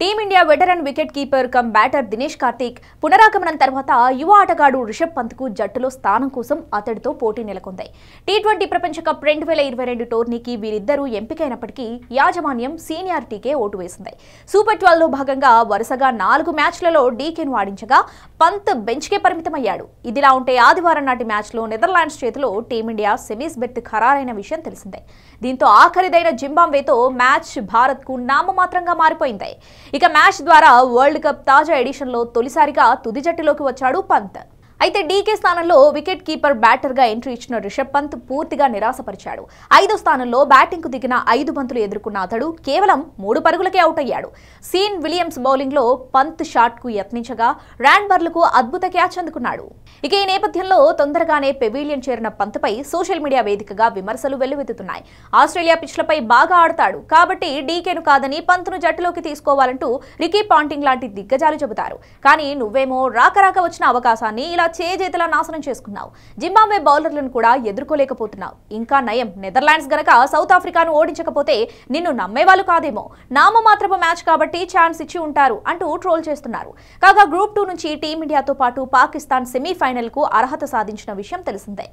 team India veteran wicket keeper cum batter Dinesh Karthik పునరాగమనం తర్వాత యువ ఆటగాడు రిషబ్ పంత్కు జట్టులో స్థానం కోసం అతడితో పోటీ నెలకొంది టీ ట్వంటీ ప్రపంచకప్ రెండు వేల ఇరవై రెండు టోర్నీకి వీరిద్దరూ ఎంపికైనప్పటికీ యాజమాన్యం సీనియారిటీకే ఓటు వేసింది సూపర్ లో భాగంగా వరుసగా నాలుగు మ్యాచ్లలో డీకేను ఆడించగా పంత్ బెంచ్కే పరిమితమయ్యాడు ఇదిలా ఉంటే ఆదివారం నాటి మ్యాచ్లో నెదర్లాండ్స్ చేతిలో టీమిండియా సెమీస్ బెర్త్ ఖరారైన విషయం తెలిసిందే దీంతో ఆఖరిదైన జింబాంబేతో మ్యాచ్ భారత్కు నామమాత్రంగా మారిపోయింది ఇక మ్యాచ్ ద్వారా వరల్డ్ కప్ తాజా ఎడిషన్లో తొలిసారిగా తుది జట్టులోకి వచ్చాడు పంత్ అయితే డీకే స్థానంలో వికెట్ కీపర్ బ్యాటర్గా ఎంట్రీ ఇచ్చిన రిషబ్ పంత్ పూర్తిగా నిరాశపరిచాడు ఐదో స్థానంలో బ్యాటింగ్కు దిగిన ఐదు బంతులు ఎదుర్కొన్న అతడు కేవలం మూడు పరుగులకే అవుట్ అయ్యాడు సీన్ విలియమ్స్ బౌలింగ్లో పంత్ షాట్కు యత్నించగా ర్యాండ్బర్లకు అద్భుత క్యాచ్ అందుకున్నాడు ఇక ఈ నేపథ్యంలో తొందరగానే పెవీలియన్ చేరిన పంత్పై సోషల్ మీడియా వేదికగా విమర్శలు వెల్లువెత్తుతున్నాయి ఆస్ట్రేలియా పిచ్లపై బాగా ఆడతాడు కాబట్టి డీకేను కాదని పంత్ను జట్టులోకి తీసుకోవాలంటూ రికీ పాంటింగ్ లాంటి దిగ్గజాలు చెబుతారు కానీ నువ్వేమో రాకరాక వచ్చిన అవకాశాన్ని ఇలా చేజేతలా నాశనం చేసుకున్నావు జింబాబే బౌలర్లను కూడా ఎదుర్కోలేకపోతున్నావు ఇంకా నయం నెదర్లాండ్స్ గనక సౌత్ ఆఫ్రికాను ఓడించకపోతే నిన్ను నమ్మేవాళ్ళు కాదేమో నామమాత్రపు మ్యాచ్ కాబట్టి ఛాన్స్ ఇచ్చి ఉంటారు అంటూ ట్రోల్ చేస్తున్నారు కాగా గ్రూప్ టూ నుంచి టీమిండియాతో పాటు పాకిస్తాన్ సెమీఫైనల్ కు అర్హత సాధించిన విషయం తెలిసిందే